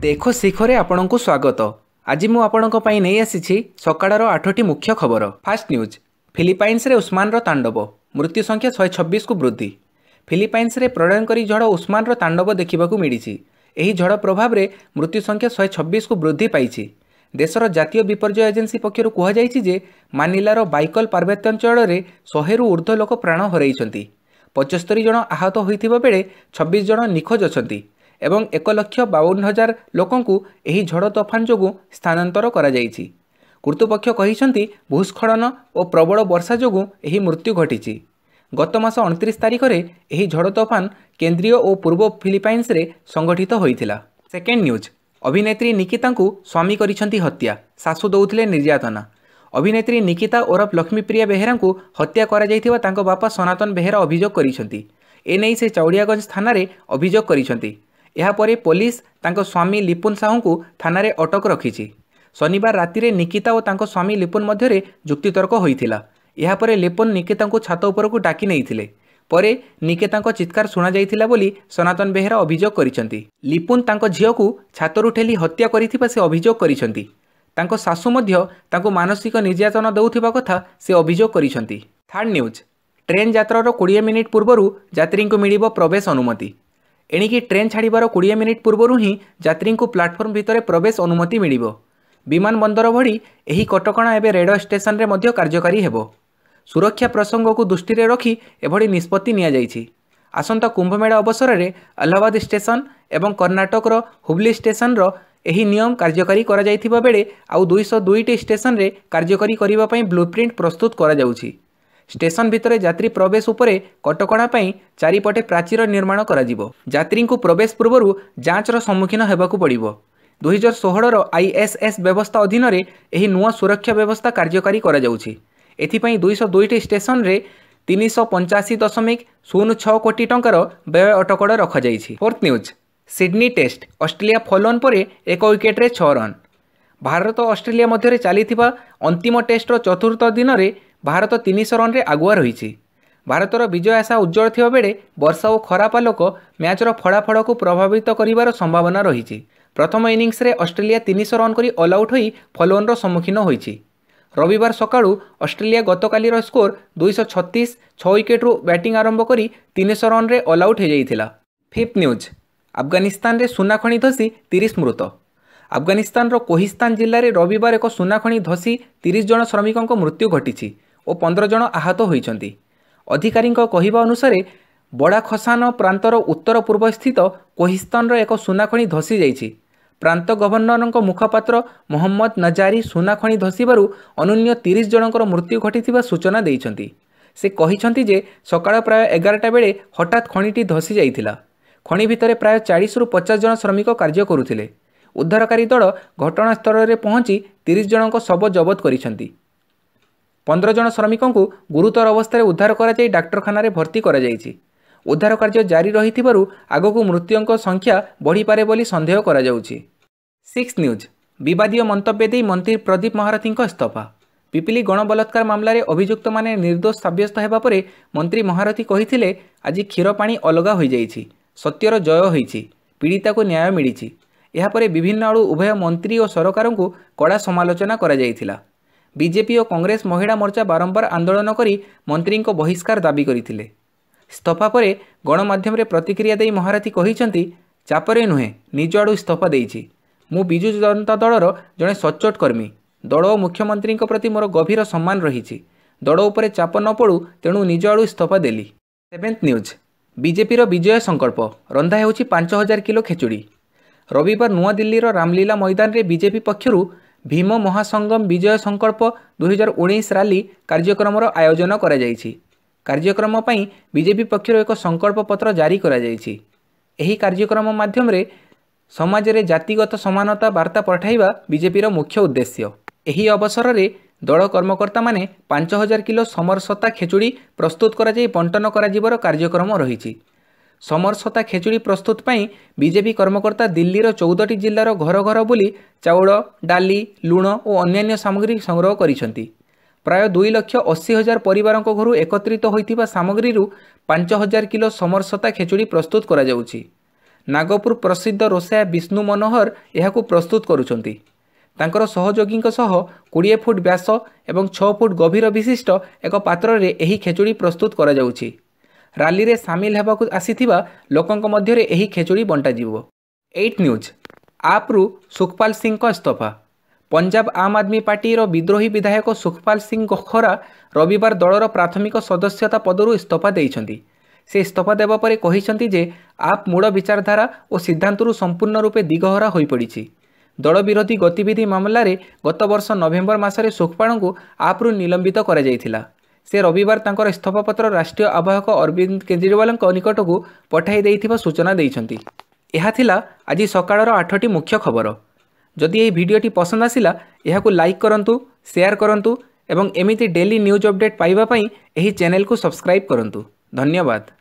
ଦେଖ ଶିଖରେ ଆପଣଙ୍କୁ ସ୍ୱାଗତ ଆଜି ମୁଁ ଆପଣଙ୍କ ପାଇଁ ନେଇ ଆସିଛି ସକାଳର ଆଠଟି ମୁଖ୍ୟ ଖବର ଫାଷ୍ଟ ନ୍ୟୁଜ୍ ଫିଲିପାଇନ୍ସରେ ଉସ୍ମାନର ତାଣ୍ଡବ ମୃତ୍ୟୁ ସଂଖ୍ୟା ଶହେ ଛବିଶକୁ ବୃଦ୍ଧି ଫିଲିପାଇନ୍ସରେ ପ୍ରଳୟଙ୍କରୀ ଝଡ଼ ଉସ୍ମାନର ତାଣ୍ଡବ ଦେଖିବାକୁ ମିଳିଛି ଏହି ଝଡ଼ ପ୍ରଭାବରେ ମୃତ୍ୟୁ ସଂଖ୍ୟା ଶହେ ଛବିଶକୁ ବୃଦ୍ଧି ପାଇଛି ଦେଶର ଜାତୀୟ ବିପର୍ଯ୍ୟୟ ଏଜେନ୍ସି ପକ୍ଷରୁ କୁହାଯାଇଛି ଯେ ମାନିଲାର ବାଇକଲ ପାର୍ବତ୍ୟାଞ୍ଚଳରେ ଶହେରୁ ଉର୍ଦ୍ଧ୍ୱ ଲୋକ ପ୍ରାଣ ହରାଇଛନ୍ତି ପଞ୍ଚସ୍ତରୀ ଜଣ ଆହତ ହୋଇଥିବା ବେଳେ ଛବିଶ ଜଣ ନିଖୋଜ ଅଛନ୍ତି ଏବଂ ଏକ ଲକ୍ଷ ବାଉନ ହଜାର ଲୋକଙ୍କୁ ଏହି ଝଡ଼ ତୋଫାନ ଯୋଗୁଁ ସ୍ଥାନାନ୍ତର କରାଯାଇଛି କର୍ତ୍ତୃପକ୍ଷ କହିଛନ୍ତି ଭୂସ୍ଖଳନ ଓ ପ୍ରବଳ ବର୍ଷା ଯୋଗୁଁ ଏହି ମୃତ୍ୟୁ ଘଟିଛି ଗତମାସ ଅଣତିରିଶ ତାରିଖରେ ଏହି ଝଡ଼ ତୋଫାନ କେନ୍ଦ୍ରୀୟ ଓ ପୂର୍ବ ଫିଲିପାଇନ୍ସରେ ସଂଗଠିତ ହୋଇଥିଲା ସେକେଣ୍ଡ ନ୍ୟୁଜ୍ ଅଭିନେତ୍ରୀ ନିକିତାଙ୍କୁ ସ୍ୱାମୀ କରିଛନ୍ତି ହତ୍ୟା ଶାଶୁ ଦେଉଥିଲେ ନିର୍ଯାତନା ଅଭିନେତ୍ରୀ ନିକିତା ଓରଫ ଲକ୍ଷ୍ମୀପ୍ରିୟା ବେହେରାଙ୍କୁ ହତ୍ୟା କରାଯାଇଥିବା ତାଙ୍କ ବାପା ସନାତନ ବେହେରା ଅଭିଯୋଗ କରିଛନ୍ତି ଏନେଇ ସେ ଚାଉଳିଆଗଞ୍ଜ ଥାନାରେ ଅଭିଯୋଗ କରିଛନ୍ତି ଏହାପରେ ପୋଲିସ ତାଙ୍କ ସ୍ୱାମୀ ଲିପୁନ ସାହୁଙ୍କୁ ଥାନାରେ ଅଟକ ରଖିଛି ଶନିବାର ରାତିରେ ନିକିତା ଓ ତାଙ୍କ ସ୍ୱାମୀ ଲିପୁନ ମଧ୍ୟରେ ଯୁକ୍ତିତର୍କ ହୋଇଥିଲା ଏହାପରେ ଲିପୁନ ନିକିତାଙ୍କୁ ଛାତ ଉପରକୁ ଡାକି ନେଇଥିଲେ ପରେ ନିକିତାଙ୍କ ଚିତ୍କାର ଶୁଣାଯାଇଥିଲା ବୋଲି ସନାତନ ବେହେରା ଅଭିଯୋଗ କରିଛନ୍ତି ଲିପୁନ ତାଙ୍କ ଝିଅକୁ ଛାତରୁ ଠେଲି ହତ୍ୟା କରିଥିବା ସେ ଅଭିଯୋଗ କରିଛନ୍ତି ତାଙ୍କ ଶାଶୁ ମଧ୍ୟ ତାଙ୍କୁ ମାନସିକ ନିର୍ଯାତନା ଦେଉଥିବା କଥା ସେ ଅଭିଯୋଗ କରିଛନ୍ତି ଥାର୍ଡ଼ ନ୍ୟୁଜ୍ ଟ୍ରେନ୍ ଯାତ୍ରାର କୋଡ଼ିଏ ମିନିଟ୍ ପୂର୍ବରୁ ଯାତ୍ରୀଙ୍କୁ ମିଳିବ ପ୍ରବେଶ ଅନୁମତି ଏଣିକି ଟ୍ରେନ୍ ଛାଡ଼ିବାର କୋଡ଼ିଏ ମିନିଟ୍ ପୂର୍ବରୁ ହିଁ ଯାତ୍ରୀଙ୍କୁ ପ୍ଲାଟଫର୍ମ ଭିତରେ ପ୍ରବେଶ ଅନୁମତି ମିଳିବ ବିମାନ ବନ୍ଦର ଭଳି ଏହି କଟକଣା ଏବେ ରେଳ ଷ୍ଟେସନରେ ମଧ୍ୟ କାର୍ଯ୍ୟକାରୀ ହେବ ସୁରକ୍ଷା ପ୍ରସଙ୍ଗକୁ ଦୃଷ୍ଟିରେ ରଖି ଏଭଳି ନିଷ୍ପତ୍ତି ନିଆଯାଇଛି ଆସନ୍ତା କୁମ୍ଭମେଳା ଅବସରରେ ଆହ୍ଲାବାଦ ଷ୍ଟେସନ ଏବଂ କର୍ଣ୍ଣାଟକର ହୁବ୍ଲି ଷ୍ଟେସନର ଏହି ନିୟମ କାର୍ଯ୍ୟକାରୀ କରାଯାଇଥିବା ବେଳେ ଆଉ ଦୁଇଶହ ଦୁଇଟି ଷ୍ଟେସନରେ କାର୍ଯ୍ୟକାରୀ କରିବା ପାଇଁ ବ୍ଲୁ ପ୍ରିଣ୍ଟ ପ୍ରସ୍ତୁତ କରାଯାଉଛି ଷ୍ଟେସନ ଭିତରେ ଯାତ୍ରୀ ପ୍ରବେଶ ଉପରେ କଟକଣା ପାଇଁ ଚାରିପଟେ ପ୍ରାଚୀର ନିର୍ମାଣ କରାଯିବ ଯାତ୍ରୀଙ୍କୁ ପ୍ରବେଶ ପୂର୍ବରୁ ଯାଞ୍ଚର ସମ୍ମୁଖୀନ ହେବାକୁ ପଡ଼ିବ ଦୁଇହଜାର ଷୋହଳର ଆଇଏସ୍ଏସ୍ ବ୍ୟବସ୍ଥା ଅଧୀନରେ ଏହି ନୂଆ ସୁରକ୍ଷା ବ୍ୟବସ୍ଥା କାର୍ଯ୍ୟକାରୀ କରାଯାଉଛି ଏଥିପାଇଁ ଦୁଇଶହ ଦୁଇଟି ଷ୍ଟେସନରେ ତିନିଶହ ପଞ୍ଚାଅଶୀ ଦଶମିକ ଶୂନ ଛଅ କୋଟି ଟଙ୍କାର ବ୍ୟୟ ଅଟକଳ ରଖାଯାଇଛି fourth news Sydney test Australia follow on ପରେ ଏକ ୱିକେଟ୍ରେ ଛଅ ରନ୍ ଭାରତ ଅଷ୍ଟ୍ରେଲିଆ ମଧ୍ୟରେ ଚାଲିଥିବା ଅନ୍ତିମ ଟେଷ୍ଟର ଚତୁର୍ଥ ଦିନରେ ଭାରତ ତିନିଶହ ରନ୍ରେ ଆଗୁଆ ରହିଛି ଭାରତର ବିଜୟ ଆଶା ଉଜ୍ଜଳ ଥିବା ବେଳେ ବର୍ଷା ଓ ଖରାପ ଆଲୋକ ମ୍ୟାଚ୍ର ଫଳାଫଳକୁ ପ୍ରଭାବିତ କରିବାର ସମ୍ଭାବନା ରହିଛି ପ୍ରଥମ ଇନିଂସରେ ଅଷ୍ଟ୍ରେଲିଆ ତିନିଶହ ରନ୍ କରି ଅଲ୍ଆଉଟ୍ ହୋଇ ଫଲୋଅନ୍ର ସମ୍ମୁଖୀନ ହୋଇଛି ରବିବାର ସକାଳୁ ଅଷ୍ଟ୍ରେଲିଆ ଗତକାଲିର ସ୍କୋର ଦୁଇଶହ ଛତିଶ ଛଅ ୱିକେଟ୍ରୁ ବ୍ୟାଟିଂ ଆରମ୍ଭ କରି ତିନିଶହ ରନ୍ରେ ଅଲ୍ଆଉଟ୍ ହୋଇଯାଇଥିଲା ଫିଫ୍ଥ ନ୍ୟୁଜ୍ ଆଫଗାନିସ୍ତାନରେ ସୁନାଖଣି ଧସି ତିରିଶ ମୃତ ଆଫଗାନିସ୍ତାନର କୋହିସ୍ତାନ ଜିଲ୍ଲାରେ ରବିବାର ଏକ ସୁନାଖଣି ଧସି ତିରିଶ ଜଣ ଶ୍ରମିକଙ୍କ ମୃତ୍ୟୁ ଘଟିଛି ଓ ପନ୍ଦର ଜଣ ଆହତ ହୋଇଛନ୍ତି ଅଧିକାରୀଙ୍କ କହିବା ଅନୁସାରେ ବଡ଼ାଖସାନ ପ୍ରାନ୍ତର ଉତ୍ତର ପୂର୍ବ ସ୍ଥିତ କୋହିସ୍ତାନର ଏକ ସୁନାଖଣି ଧସିଯାଇଛି ପ୍ରାନ୍ତ ଗଭର୍ଣ୍ଣରଙ୍କ ମୁଖପାତ୍ର ମହମ୍ମଦ ନଜାରୀ ସୁନାଖଣି ଧସିବାରୁ ଅନନ୍ୟ ତିରିଶ ଜଣଙ୍କର ମୃତ୍ୟୁ ଘଟିଥିବା ସୂଚନା ଦେଇଛନ୍ତି ସେ କହିଛନ୍ତି ଯେ ସକାଳ ପ୍ରାୟ ଏଗାରଟା ବେଳେ ହଠାତ୍ ଖଣିଟି ଧସି ଯାଇଥିଲା ଖଣି ଭିତରେ ପ୍ରାୟ ଚାଳିଶରୁ ପଚାଶ ଜଣ ଶ୍ରମିକ କାର୍ଯ୍ୟ କରୁଥିଲେ ଉଦ୍ଧାରକାରୀ ଦଳ ଘଟଣାସ୍ଥଳରେ ପହଞ୍ଚି ତିରିଶ ଜଣଙ୍କ ଶବ ଜବତ କରିଛନ୍ତି ପନ୍ଦର ଜଣ ଶ୍ରମିକଙ୍କୁ ଗୁରୁତର ଅବସ୍ଥାରେ ଉଦ୍ଧାର କରାଯାଇ ଡାକ୍ତରଖାନାରେ ଭର୍ତ୍ତି କରାଯାଇଛି ଉଦ୍ଧାର କାର୍ଯ୍ୟ ଜାରି ରହିଥିବାରୁ ଆଗକୁ ମୃତ୍ୟୁଙ୍କ ସଂଖ୍ୟା ବଢ଼ିପାରେ ବୋଲି ସନ୍ଦେହ କରାଯାଉଛି ସିକ୍ସ ନ୍ୟୁଜ୍ ବିବାଦୀୟ ମନ୍ତବ୍ୟ ଦେଇ ମନ୍ତ୍ରୀ ପ୍ରଦୀପ ମହାରଥୀଙ୍କ ଇସ୍ତଫା ପିପିଲି ଗଣବଳାତ୍କାର ମାମଲାରେ ଅଭିଯୁକ୍ତମାନେ ନିର୍ଦ୍ଦୋଷ ସାବ୍ୟସ୍ତ ହେବା ପରେ ମନ୍ତ୍ରୀ ମହାରଥୀ କହିଥିଲେ ଆଜି କ୍ଷୀର ପାଣି ଅଲଗା ହୋଇଯାଇଛି ସତ୍ୟର ଜୟ ହୋଇଛି ପୀଡ଼ିତାକୁ ନ୍ୟାୟ ମିଳିଛି ଏହାପରେ ବିଭିନ୍ନ ଆଡ଼ୁ ଉଭୟ ମନ୍ତ୍ରୀ ଓ ସରକାରଙ୍କୁ କଡ଼ା ସମାଲୋଚନା କରାଯାଇଥିଲା ବିଜେପି ଓ କଂଗ୍ରେସ ମହିଳା ମୋର୍ଚ୍ଚା ବାରମ୍ବାର ଆନ୍ଦୋଳନ କରି ମନ୍ତ୍ରୀଙ୍କ ବହିଷ୍କାର ଦାବି କରିଥିଲେ ଇସ୍ତଫା ପରେ ଗଣମାଧ୍ୟମରେ ପ୍ରତିକ୍ରିୟା ଦେଇ ମହାରଥୀ କହିଛନ୍ତି ଚାପରେ ନୁହେଁ ନିଜ ଆଡ଼ୁ ଇସ୍ତଫା ଦେଇଛି ମୁଁ ବିଜୁ ଜନତା ଦଳର ଜଣେ ସଚ୍ଚୋଟ କର୍ମୀ ଦଳ ଓ ମୁଖ୍ୟମନ୍ତ୍ରୀଙ୍କ ପ୍ରତି ମୋର ଗଭୀର ସମ୍ମାନ ରହିଛି ଦଳ ଉପରେ ଚାପ ନ ପଡ଼ୁ ତେଣୁ ନିଜ ଆଡ଼ୁ ଇସ୍ତଫା ଦେଲି ସେଭେନ୍ଥ ନ୍ୟୁଜ୍ ବିଜେପିର ବିଜୟ ସଂକଳ୍ପ ରନ୍ଧା ହେଉଛି ପାଞ୍ଚ ହଜାର କିଲୋ ଖେଚୁଡ଼ି ରବିବାର ନୂଆଦିଲ୍ଲୀର ରାମଲୀଳା ମଇଦାନରେ ବିଜେପି ପକ୍ଷରୁ ভীম মহাসঙ্গম বিজয় সংকল্প দুই হাজার উনিশ রালি কার্যক্রমর আয়োজন করা যাইছি কার্যক্রম পাই বিজেপি পক্ষর এক সংকল্পপত্র জারি করা যাইছি ଏହି କାର୍ଯ୍ୟକ୍ରମ ମାଧ୍ୟମରେ ସମାଜରେ ଜାତିଗତ ସମାନତା ବାର୍ତ୍ତା ପଠାଇବା ବିଜେପିର ମୁଖ୍ୟ ଉଦ୍ଦେଶ୍ୟ ଏହି ଅବସରରେ ଦଳ କର୍ମକର୍ତ୍ତାମାନେ ପାଞ୍ଚ ହଜାର କିଲୋ ସମରସତା ଖେଚୁଡ଼ି ପ୍ରସ୍ତୁତ କରାଯାଇ ବଣ୍ଟନ କରାଯିବାର କାର୍ଯ୍ୟକ୍ରମ ରହିଛି ସମରସତା ଖେଚୁଡ଼ି ପ୍ରସ୍ତୁତ ପାଇଁ ବିଜେପି କର୍ମକର୍ତ୍ତା ଦିଲ୍ଲୀର ଚଉଦଟି ଜିଲ୍ଲାର ଘର ଘର ବୁଲି ଚାଉଳ ଡାଲି ଲୁଣ ଓ ଅନ୍ୟାନ୍ୟ ସାମଗ୍ରୀ ସଂଗ୍ରହ କରିଛନ୍ତି ପ୍ରାୟ ଦୁଇ ଲକ୍ଷ ଅଶୀ ହଜାର ପରିବାରଙ୍କ ଘରୁ ଏକତ୍ରିତ ହୋଇଥିବା ସାମଗ୍ରୀରୁ ପାଞ୍ଚ ହଜାର କିଲୋ ସମରସତା ଖେଚୁଡ଼ି ପ୍ରସ୍ତୁତ କରାଯାଉଛି ନାଗପୁର ପ୍ରସିଦ୍ଧ ରୋଷେୟା ବିଷ୍ଣୁ ମନୋହର ଏହାକୁ ପ୍ରସ୍ତୁତ କରୁଛନ୍ତି ତାଙ୍କର ସହଯୋଗୀଙ୍କ ସହ କୋଡ଼ିଏ ଫୁଟ ବ୍ୟାସ ଏବଂ ଛଅ ଫୁଟ ଗଭୀର ବିଶିଷ୍ଟ ଏକ ପାତ୍ରରେ ଏହି ଖେଚୁଡ଼ି ପ୍ରସ୍ତୁତ କରାଯାଉଛି ରାଲିରେ ସାମିଲ ହେବାକୁ ଆସିଥିବା ଲୋକଙ୍କ ମଧ୍ୟରେ ଏହି ଖେଚୁଡ଼ି ବଣ୍ଟାଯିବ ଏଇଟ୍ ନ୍ୟୁଜ୍ ଆପ୍ରୁ ସୁଖପାଲ ସିଂଙ୍କ ଇସ୍ତଫା ପଞ୍ଜାବ ଆମ୍ ଆଦମୀ ପାର୍ଟିର ବିଦ୍ରୋହୀ ବିଧାୟକ ସୁଖପାଲ ସିଂ ଗଖରା ରବିବାର ଦଳର ପ୍ରାଥମିକ ସଦସ୍ୟତା ପଦରୁ ଇସ୍ତଫା ଦେଇଛନ୍ତି ସେ ଇସ୍ତଫା ଦେବା ପରେ କହିଛନ୍ତି ଯେ ଆପ୍ ମୂଳ ବିଚାରଧାରା ଓ ସିଦ୍ଧାନ୍ତରୁ ସମ୍ପୂର୍ଣ୍ଣ ରୂପେ ଦିଗହରା ହୋଇପଡ଼ିଛି ଦଳ ବିରୋଧୀ ଗତିବିଧି ମାମଲାରେ ଗତବର୍ଷ ନଭେମ୍ବର ମାସରେ ସୁଖପାଳଙ୍କୁ ଆପ୍ରୁ ନିଲମ୍ବିତ କରାଯାଇଥିଲା ସେ ରବିବାର ତାଙ୍କର ଇସ୍ତଫାପତ୍ର ରାଷ୍ଟ୍ରୀୟ ଆବାହକ ଅରବିନ୍ଦ କେଜରିୱାଲଙ୍କ ନିକଟକୁ ପଠାଇ ଦେଇଥିବା ସୂଚନା ଦେଇଛନ୍ତି ଏହା ଥିଲା ଆଜି ସକାଳର ଆଠଟି ମୁଖ୍ୟ ଖବର ଯଦି ଏହି ଭିଡ଼ିଓଟି ପସନ୍ଦ ଆସିଲା ଏହାକୁ ଲାଇକ୍ କରନ୍ତୁ ସେୟାର କରନ୍ତୁ ଏବଂ ଏମିତି ଡେଲି ନ୍ୟୁଜ୍ ଅପଡ଼େଟ୍ ପାଇବା ପାଇଁ ଏହି ଚ୍ୟାନେଲକୁ ସବସ୍କ୍ରାଇବ୍ କରନ୍ତୁ ଧନ୍ୟବାଦ